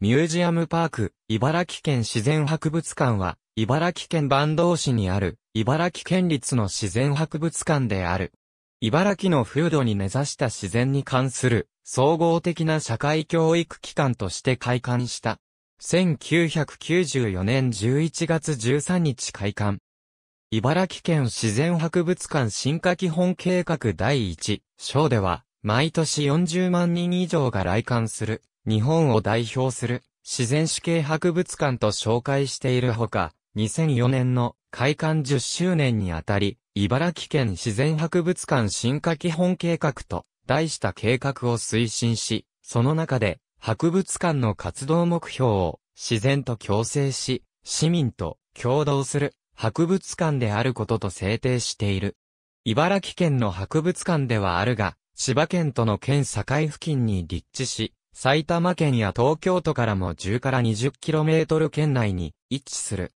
ミュージアムパーク、茨城県自然博物館は、茨城県坂東市にある、茨城県立の自然博物館である。茨城の風土に根ざした自然に関する、総合的な社会教育機関として開館した。1994年11月13日開館。茨城県自然博物館進化基本計画第1章では、毎年40万人以上が来館する。日本を代表する自然史系博物館と紹介しているほか、2004年の開館10周年にあたり、茨城県自然博物館進化基本計画と題した計画を推進し、その中で博物館の活動目標を自然と共生し、市民と共同する博物館であることと制定している。茨城県の博物館ではあるが、千葉県との県境付近に立地し、埼玉県や東京都からも10から 20km 圏内に位置する。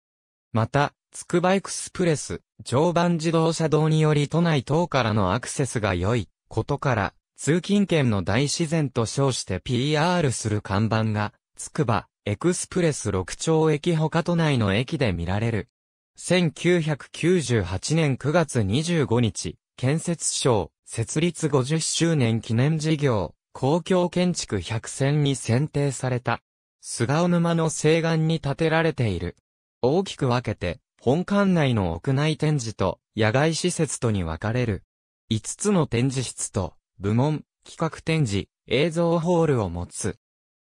また、つくばエクスプレス、常磐自動車道により都内等からのアクセスが良いことから、通勤圏の大自然と称して PR する看板が、つくばエクスプレス6丁駅他都内の駅で見られる。1998年9月25日、建設省設立50周年記念事業公共建築100選に選定された。菅尾沼の西岸に建てられている。大きく分けて、本館内の屋内展示と野外施設とに分かれる。5つの展示室と、部門、企画展示、映像ホールを持つ。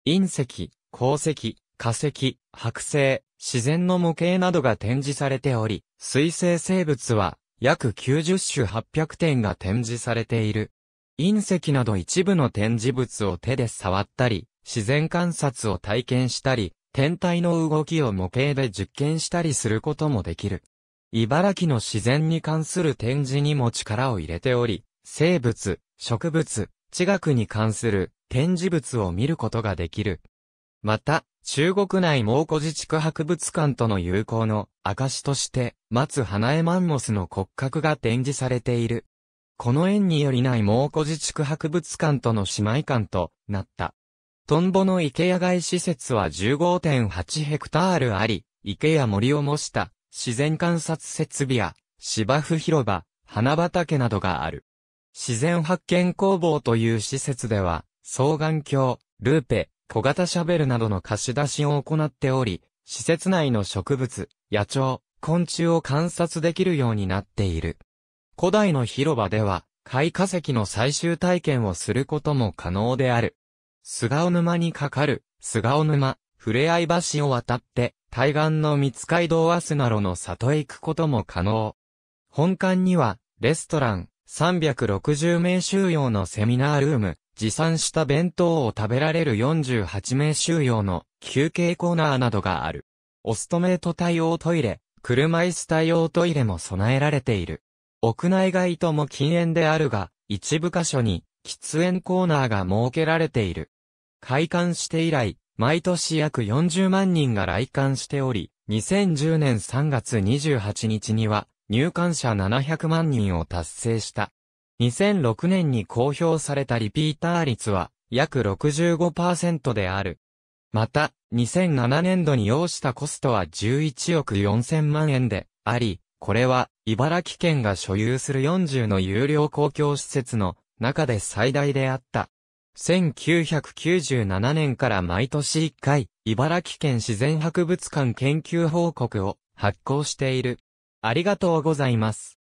隕石、鉱石、化石、剥製、自然の模型などが展示されており、水生生物は約90種800点が展示されている。隕石など一部の展示物を手で触ったり、自然観察を体験したり、天体の動きを模型で実験したりすることもできる。茨城の自然に関する展示にも力を入れており、生物、植物、地学に関する展示物を見ることができる。また、中国内蒙古自治区博物館との友好の証として、松花江マンモスの骨格が展示されている。この縁によりない蒙古寺地区博物館との姉妹館となった。トンボの池屋外施設は15.8ヘクタールあり、池や森を模した自然観察設備や芝生広場、花畑などがある。自然発見工房という施設では、双眼鏡、ルーペ、小型シャベルなどの貸し出しを行っており、施設内の植物、野鳥、昆虫を観察できるようになっている。古代の広場では、貝化石の最終体験をすることも可能である。菅尾沼にかかる、菅尾沼、ふれあい橋を渡って、対岸の三街道アスナロの里へ行くことも可能。本館には、レストラン、360名収容のセミナールーム、持参した弁当を食べられる48名収容の休憩コーナーなどがある。オストメイト対応トイレ、車椅子対応トイレも備えられている。屋内外とも禁煙であるが、一部箇所に喫煙コーナーが設けられている。開館して以来、毎年約40万人が来館しており、2010年3月28日には入館者700万人を達成した。2006年に公表されたリピーター率は約65%である。また、2007年度に要したコストは11億4000万円であり、これは、茨城県が所有する40の有料公共施設の中で最大であった。1997年から毎年1回、茨城県自然博物館研究報告を発行している。ありがとうございます。